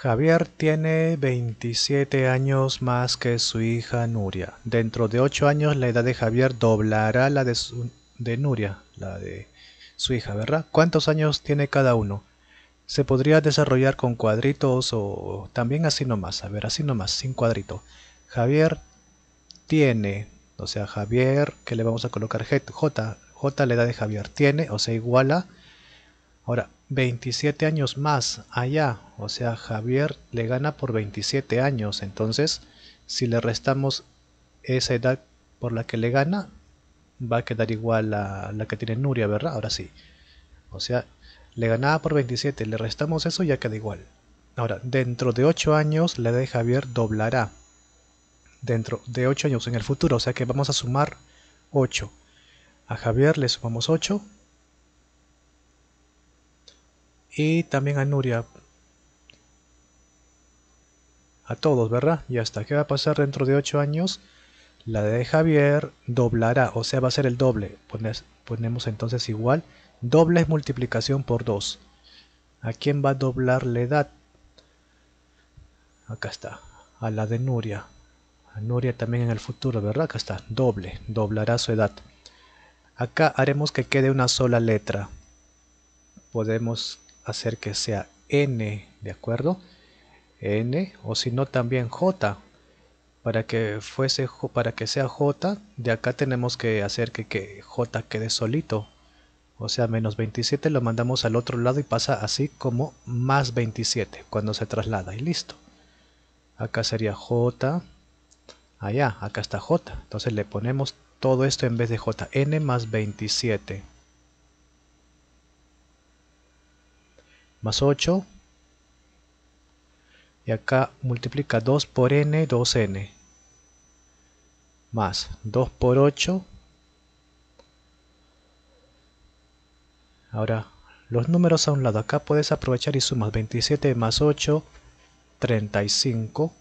Javier tiene 27 años más que su hija Nuria. Dentro de 8 años la edad de Javier doblará la de, Nuria, la de su hija, ¿verdad? ¿Cuántos años tiene cada uno? Se podría desarrollar con cuadritos o también así nomás, a ver, así nomás, sin cuadrito. Javier tiene, o sea, Javier, que le vamos a colocar J, J, J la edad de Javier tiene, o sea, igual a Ahora, 27 años más allá, o sea, Javier le gana por 27 años, entonces si le restamos esa edad por la que le gana, va a quedar igual a la que tiene Nuria, ¿verdad? Ahora sí. O sea, le ganaba por 27, le restamos eso y ya queda igual. Ahora, dentro de 8 años la edad de Javier doblará. Dentro de 8 años en el futuro, o sea que vamos a sumar 8. A Javier le sumamos 8 y también a Nuria. A todos, ¿verdad? y hasta ¿Qué va a pasar dentro de 8 años? La de Javier doblará, o sea, va a ser el doble. ponemos entonces igual. Doble es multiplicación por 2. ¿A quién va a doblar la edad? Acá está. A la de Nuria. A Nuria también en el futuro, ¿verdad? Acá está. Doble. Doblará su edad. Acá haremos que quede una sola letra. Podemos hacer que sea n, ¿de acuerdo? n o si no también j. Para que, fuese, para que sea j, de acá tenemos que hacer que, j quede solito. O sea, menos 27 lo mandamos al otro lado y pasa así como más 27 cuando se traslada y listo. Acá sería j, allá, acá está j. Entonces le ponemos todo esto en vez de j, n más 27. más 8 y acá multiplica 2 por n 2n más 2 por 8 ahora los números a un lado acá puedes aprovechar y sumas 27 más 8 35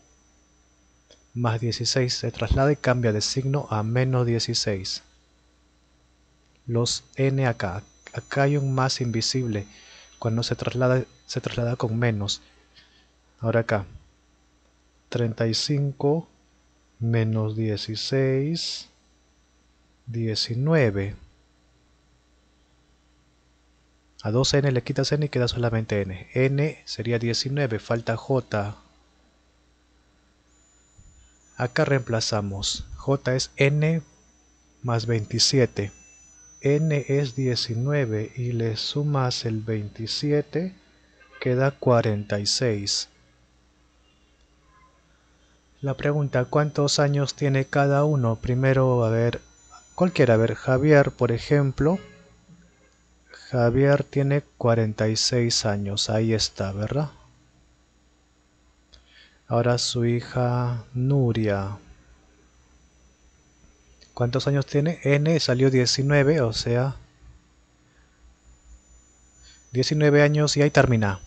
más 16 se traslada y cambia de signo a menos 16 los n acá acá hay un más invisible cuando se traslada, se traslada con menos. Ahora acá, 35 menos 16, 19. A 2n le quitas n y queda solamente n. n sería 19, falta j. Acá reemplazamos. j es n más 27 n es 19 y le sumas el 27, queda 46. La pregunta, ¿cuántos años tiene cada uno? Primero, a ver, cualquiera, a ver, Javier, por ejemplo. Javier tiene 46 años, ahí está, ¿verdad? Ahora su hija Nuria. ¿Cuántos años tiene? N salió 19, o sea... 19 años y ahí termina.